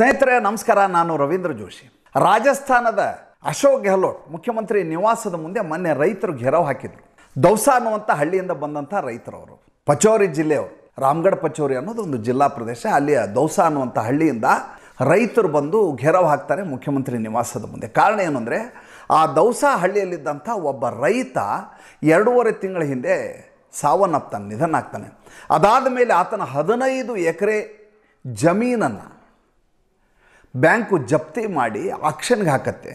ಸ್ನೇಹಿತರೆ ನಮಸ್ಕಾರ ನಾನು ರವೀಂದ್ರ ಜೋಶಿ ರಾಜಸ್ಥಾನದ ಅಶೋಕ್ ಗೆಹ್ಲೋಟ್ ಮುಖ್ಯಮಂತ್ರಿ ನಿವಾಸದ ಮುಂದೆ ಮೊನ್ನೆ ರೈತರು ಘೆರಾವ್ ಹಾಕಿದ್ರು ದೌಸಾ ಅನ್ನುವಂಥ ಹಳ್ಳಿಯಿಂದ ಬಂದಂಥ ರೈತರವರು ಪಚೌರಿ ಜಿಲ್ಲೆಯವರು ರಾಮ್ಗಢ ಪಚೋರಿ ಅನ್ನೋದು ಒಂದು ಜಿಲ್ಲಾ ಪ್ರದೇಶ ಅಲ್ಲಿ ದೌಸಾ ಅನ್ನುವಂಥ ಹಳ್ಳಿಯಿಂದ ರೈತರು ಬಂದು ಘೆರಾವ್ ಹಾಕ್ತಾರೆ ಮುಖ್ಯಮಂತ್ರಿ ನಿವಾಸದ ಮುಂದೆ ಕಾರಣ ಏನು ಅಂದರೆ ಆ ದೌಸಾ ಹಳ್ಳಿಯಲ್ಲಿದ್ದಂಥ ಒಬ್ಬ ರೈತ ಎರಡೂವರೆ ತಿಂಗಳ ಹಿಂದೆ ಸಾವನ್ನಪ್ತಾನೆ ನಿಧನ ಆಗ್ತಾನೆ ಅದಾದ ಮೇಲೆ ಆತನ ಹದಿನೈದು ಎಕರೆ ಜಮೀನನ್ನು ಬ್ಯಾಂಕು ಜಪ್ತಿ ಮಾಡಿ ಆಕ್ಷನ್ಗೆ ಹಾಕತ್ತೆ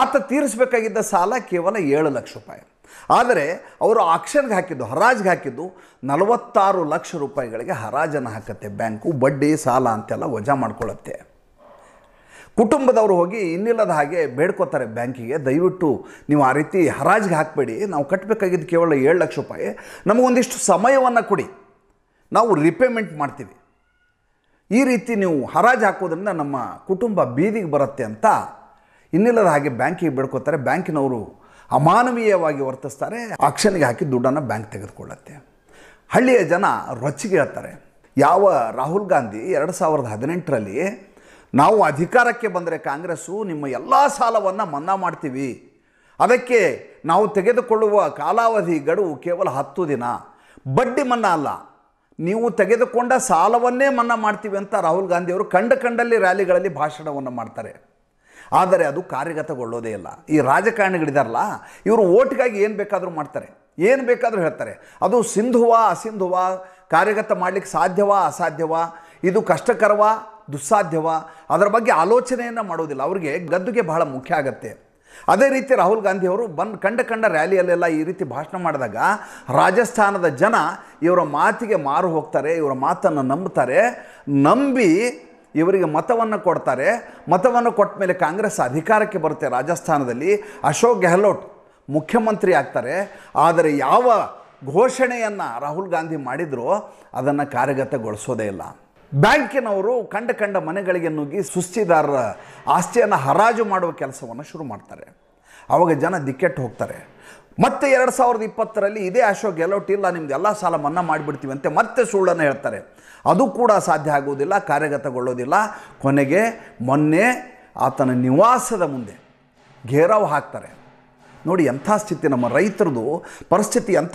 ಆತ ತೀರಿಸಬೇಕಾಗಿದ್ದ ಸಾಲ ಕೇವಲ ಏಳು ಲಕ್ಷ ರೂಪಾಯಿ ಆದರೆ ಅವರು ಆಕ್ಷನ್ಗೆ ಹಾಕಿದ್ದು ಹರಾಜಿಗೆ ಹಾಕಿದ್ದು ನಲವತ್ತಾರು ಲಕ್ಷ ರೂಪಾಯಿಗಳಿಗೆ ಹರಾಜನ್ನು ಹಾಕತ್ತೆ ಬ್ಯಾಂಕು ಬಡ್ಡಿ ಸಾಲ ಅಂತೆಲ್ಲ ವಜಾ ಮಾಡ್ಕೊಳ್ಳುತ್ತೆ ಕುಟುಂಬದವರು ಹೋಗಿ ಇನ್ನಿಲ್ಲದ ಹಾಗೆ ಬೇಡ್ಕೋತಾರೆ ಬ್ಯಾಂಕಿಗೆ ದಯವಿಟ್ಟು ನೀವು ಆ ರೀತಿ ಹರಾಜಿಗೆ ಹಾಕಬೇಡಿ ನಾವು ಕಟ್ಟಬೇಕಾಗಿದ್ದು ಕೇವಲ ಏಳು ಲಕ್ಷ ರೂಪಾಯಿ ನಮಗೊಂದಿಷ್ಟು ಸಮಯವನ್ನು ಕೊಡಿ ನಾವು ರಿಪೇಮೆಂಟ್ ಮಾಡ್ತೀವಿ ಈ ರೀತಿ ನೀವು ಹರಾಜು ಹಾಕೋದ್ರಿಂದ ನಮ್ಮ ಕುಟುಂಬ ಬೀದಿಗೆ ಬರುತ್ತೆ ಅಂತ ಇನ್ನಿಲ್ಲದ ಹಾಗೆ ಬ್ಯಾಂಕಿಗೆ ಬೇಡ್ಕೋತಾರೆ ಬ್ಯಾಂಕಿನವರು ಅಮಾನವೀಯವಾಗಿ ವರ್ತಿಸ್ತಾರೆ ಆಕ್ಷನ್ಗೆ ಹಾಕಿ ದುಡ್ಡನ್ನು ಬ್ಯಾಂಕ್ ತೆಗೆದುಕೊಳ್ಳುತ್ತೆ ಹಳ್ಳಿಯ ಜನ ರೊಚ್ಚಿಗೆ ಹೇಳ್ತಾರೆ ಯಾವ ರಾಹುಲ್ ಗಾಂಧಿ ಎರಡು ಸಾವಿರದ ಹದಿನೆಂಟರಲ್ಲಿ ನಾವು ಅಧಿಕಾರಕ್ಕೆ ಬಂದರೆ ಕಾಂಗ್ರೆಸ್ಸು ನಿಮ್ಮ ಎಲ್ಲ ಸಾಲವನ್ನು ಮನ್ನಾ ಮಾಡ್ತೀವಿ ಅದಕ್ಕೆ ನಾವು ತೆಗೆದುಕೊಳ್ಳುವ ಕಾಲಾವಧಿ ಗಡುವು ಕೇವಲ ಹತ್ತು ದಿನ ಬಡ್ಡಿ ಮನ್ನಾ ಅಲ್ಲ ನೀವು ತೆಗೆದುಕೊಂಡ ಸಾಲವನ್ನೇ ಮನ್ನಾ ಮಾಡ್ತೀವಿ ಅಂತ ರಾಹುಲ್ ಗಾಂಧಿಯವರು ಕಂಡ ಕಂಡಲ್ಲಿ ರ್ಯಾಲಿಗಳಲ್ಲಿ ಭಾಷಣವನ್ನು ಮಾಡ್ತಾರೆ ಆದರೆ ಅದು ಕಾರ್ಯಗತಗೊಳ್ಳೋದೇ ಇಲ್ಲ ಈ ರಾಜಕಾರಣಿಗಳಿದಾರಲ್ಲ ಇವರು ಓಟ್ಗಾಗಿ ಏನು ಬೇಕಾದರೂ ಮಾಡ್ತಾರೆ ಏನು ಬೇಕಾದರೂ ಹೇಳ್ತಾರೆ ಅದು ಸಿಂಧುವಾ ಅಸಿಂಧುವಾ ಕಾರ್ಯಗತ ಮಾಡಲಿಕ್ಕೆ ಸಾಧ್ಯವಾ ಅಸಾಧ್ಯವಾ ಇದು ಕಷ್ಟಕರವಾ ದುಸ್ಸಾಧ್ಯವ ಅದರ ಬಗ್ಗೆ ಆಲೋಚನೆಯನ್ನು ಮಾಡೋದಿಲ್ಲ ಅವರಿಗೆ ಗದ್ದುಗೆ ಬಹಳ ಮುಖ್ಯ ಆಗತ್ತೆ ಅದೇ ರೀತಿ ರಾಹುಲ್ ಗಾಂಧಿ ಅವರು ಬಂದು ಕಂಡ ಕಂಡ ರ್ಯಾಲಿಯಲ್ಲೆಲ್ಲ ಈ ರೀತಿ ಭಾಷಣ ಮಾಡಿದಾಗ ರಾಜಸ್ಥಾನದ ಜನ ಇವರ ಮಾತಿಗೆ ಮಾರು ಹೋಗ್ತಾರೆ ಇವರ ಮಾತನ್ನು ನಂಬುತ್ತಾರೆ ನಂಬಿ ಇವರಿಗೆ ಮತವನ್ನು ಕೊಡ್ತಾರೆ ಮತವನ್ನು ಕೊಟ್ಟ ಮೇಲೆ ಕಾಂಗ್ರೆಸ್ ಅಧಿಕಾರಕ್ಕೆ ಬರುತ್ತೆ ರಾಜಸ್ಥಾನದಲ್ಲಿ ಅಶೋಕ್ ಗೆಹ್ಲೋಟ್ ಮುಖ್ಯಮಂತ್ರಿ ಆಗ್ತಾರೆ ಆದರೆ ಯಾವ ಘೋಷಣೆಯನ್ನು ರಾಹುಲ್ ಗಾಂಧಿ ಮಾಡಿದರೂ ಅದನ್ನು ಕಾರ್ಯಗತಗೊಳಿಸೋದೇ ಇಲ್ಲ ಬ್ಯಾಂಕಿನವರು ಕಂಡ ಕಂಡ ಮನೆಗಳಿಗೆ ನುಗ್ಗಿ ಸುಸ್ತಿದಾರರ ಆಸ್ತಿಯನ್ನು ಹರಾಜು ಮಾಡುವ ಕೆಲಸವನ್ನು ಶುರು ಮಾಡ್ತಾರೆ ಆವಾಗ ಜನ ದಿಕ್ಕೆಟ್ಟು ಹೋಗ್ತಾರೆ ಮತ್ತೆ ಎರಡು ಸಾವಿರದ ಇಪ್ಪತ್ತರಲ್ಲಿ ಇದೇ ಅಶೋಕ್ ಗೆಲೋಟ್ ಇಲ್ಲ ನಿಮ್ದು ಎಲ್ಲ ಸಾಲ ಮನ್ನಾ ಮಾಡಿಬಿಡ್ತೀವಿ ಅಂತ ಮತ್ತೆ ಸುಳ್ಳನ್ನು ಹೇಳ್ತಾರೆ ಅದು ಕೂಡ ಸಾಧ್ಯ ಆಗುವುದಿಲ್ಲ ಕಾರ್ಯಗತಗೊಳ್ಳೋದಿಲ್ಲ ಕೊನೆಗೆ ಮೊನ್ನೆ ಆತನ ನಿವಾಸದ ಮುಂದೆ ಘೇರಾವ್ ಹಾಕ್ತಾರೆ ನೋಡಿ ಎಂಥ ಸ್ಥಿತಿ ನಮ್ಮ ರೈತರದು ಪರಿಸ್ಥಿತಿ ಎಂಥ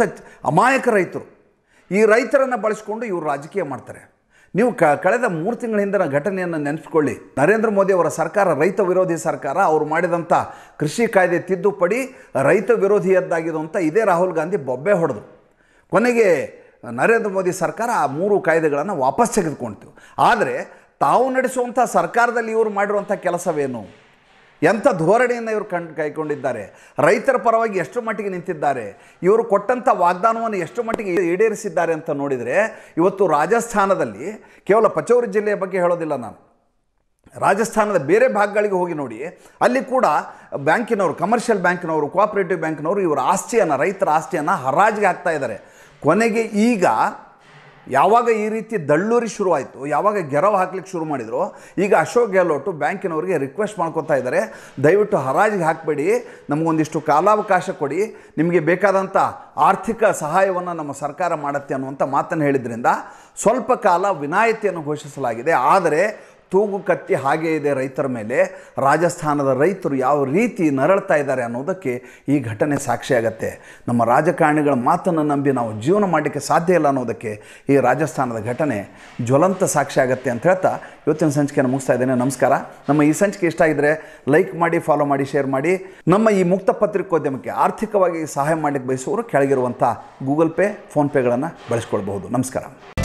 ಅಮಾಯಕ ರೈತರು ಈ ರೈತರನ್ನು ಬಳಸ್ಕೊಂಡು ಇವರು ರಾಜಕೀಯ ಮಾಡ್ತಾರೆ ನೀವು ಕ ಕಳೆದ ಮೂರು ತಿಂಗಳ ಹಿಂದಿನ ಘಟನೆಯನ್ನು ನೆನೆಸ್ಕೊಳ್ಳಿ ನರೇಂದ್ರ ಮೋದಿ ಅವರ ಸರ್ಕಾರ ರೈತ ವಿರೋಧಿ ಸರ್ಕಾರ ಅವರು ಮಾಡಿದಂಥ ಕೃಷಿ ಕಾಯ್ದೆ ತಿದ್ದುಪಡಿ ರೈತ ಅಂತ ಇದೇ ರಾಹುಲ್ ಗಾಂಧಿ ಬೊಬ್ಬೆ ಹೊಡೆದು ಕೊನೆಗೆ ನರೇಂದ್ರ ಮೋದಿ ಸರ್ಕಾರ ಆ ಮೂರು ಕಾಯ್ದೆಗಳನ್ನು ವಾಪಸ್ ತೆಗೆದುಕೊಳ್ತೀವಿ ಆದರೆ ತಾವು ನಡೆಸುವಂಥ ಸರ್ಕಾರದಲ್ಲಿ ಇವರು ಮಾಡಿರುವಂಥ ಕೆಲಸವೇನು ಎಂಥ ಧೋರಣೆಯನ್ನು ಇವರು ಕಂಡು ಕೈಗೊಂಡಿದ್ದಾರೆ ರೈತರ ಪರವಾಗಿ ಎಷ್ಟು ಮಟ್ಟಿಗೆ ನಿಂತಿದ್ದಾರೆ ಇವರು ಕೊಟ್ಟಂಥ ವಾಗ್ದಾನವನ್ನು ಎಷ್ಟು ಮಟ್ಟಿಗೆ ಈಡೇರಿಸಿದ್ದಾರೆ ಅಂತ ನೋಡಿದರೆ ಇವತ್ತು ರಾಜಸ್ಥಾನದಲ್ಲಿ ಕೇವಲ ಪಚೌರಿ ಜಿಲ್ಲೆಯ ಬಗ್ಗೆ ಹೇಳೋದಿಲ್ಲ ನಾನು ರಾಜಸ್ಥಾನದ ಬೇರೆ ಭಾಗಗಳಿಗೆ ಹೋಗಿ ನೋಡಿ ಅಲ್ಲಿ ಕೂಡ ಬ್ಯಾಂಕಿನವರು ಕಮರ್ಷಿಯಲ್ ಬ್ಯಾಂಕಿನವರು ಕೋಆಪರೇಟಿವ್ ಬ್ಯಾಂಕಿನವರು ಇವರ ಆಸ್ತಿಯನ್ನು ರೈತರ ಆಸ್ತಿಯನ್ನು ಹರಾಜಿಗೆ ಹಾಕ್ತಾ ಇದ್ದಾರೆ ಕೊನೆಗೆ ಈಗ ಯಾವಾಗ ಈ ರೀತಿ ದಳ್ಳೂರಿ ಶುರುವಾಯಿತು ಯಾವಾಗ ಗೆರವು ಹಾಕ್ಲಿಕ್ಕೆ ಶುರು ಮಾಡಿದರು ಈಗ ಅಶೋಕ್ ಗೆಹ್ಲೋಟು ಬ್ಯಾಂಕಿನವರಿಗೆ ರಿಕ್ವೆಸ್ಟ್ ಮಾಡ್ಕೊತಾ ಇದ್ದಾರೆ ದಯವಿಟ್ಟು ಹರಾಜಿಗೆ ಹಾಕಬೇಡಿ ನಮಗೊಂದಿಷ್ಟು ಕಾಲಾವಕಾಶ ಕೊಡಿ ನಿಮಗೆ ಬೇಕಾದಂಥ ಆರ್ಥಿಕ ಸಹಾಯವನ್ನು ನಮ್ಮ ಸರ್ಕಾರ ಮಾಡುತ್ತೆ ಅನ್ನುವಂಥ ಮಾತನ್ನು ಹೇಳಿದ್ರಿಂದ ಸ್ವಲ್ಪ ಕಾಲ ವಿನಾಯಿತಿಯನ್ನು ಘೋಷಿಸಲಾಗಿದೆ ಆದರೆ ತೂಗು ಕತ್ತಿ ಹಾಗೇ ಇದೆ ರೈತರ ಮೇಲೆ ರಾಜಸ್ಥಾನದ ರೈತರು ಯಾವ ರೀತಿ ನರಳ್ತಾ ಇದ್ದಾರೆ ಅನ್ನೋದಕ್ಕೆ ಈ ಘಟನೆ ಸಾಕ್ಷಿಯಾಗತ್ತೆ ನಮ್ಮ ರಾಜಕಾರಣಿಗಳ ಮಾತನ್ನು ನಂಬಿ ನಾವು ಜೀವನ ಮಾಡಲಿಕ್ಕೆ ಸಾಧ್ಯ ಇಲ್ಲ ಅನ್ನೋದಕ್ಕೆ ಈ ರಾಜಸ್ಥಾನದ ಘಟನೆ ಜ್ವಲಂತ ಸಾಕ್ಷಿಯಾಗತ್ತೆ ಅಂತ ಹೇಳ್ತಾ ಇವತ್ತಿನ ಸಂಚಿಕೆಯನ್ನು ಮುಗಿಸ್ತಾ ಇದ್ದೇನೆ ನಮಸ್ಕಾರ ನಮ್ಮ ಈ ಸಂಚಿಕೆ ಇಷ್ಟ ಆಗಿದ್ದರೆ ಲೈಕ್ ಮಾಡಿ ಫಾಲೋ ಮಾಡಿ ಶೇರ್ ಮಾಡಿ ನಮ್ಮ ಈ ಮುಕ್ತ ಪತ್ರಿಕೋದ್ಯಮಕ್ಕೆ ಆರ್ಥಿಕವಾಗಿ ಸಹಾಯ ಮಾಡಲಿಕ್ಕೆ ಬಯಸುವವರು ಕೆಳಗಿರುವಂಥ ಗೂಗಲ್ ಪೇ ಫೋನ್ಪೇಗಳನ್ನು ಬಳಸ್ಕೊಳ್ಬಹುದು ನಮಸ್ಕಾರ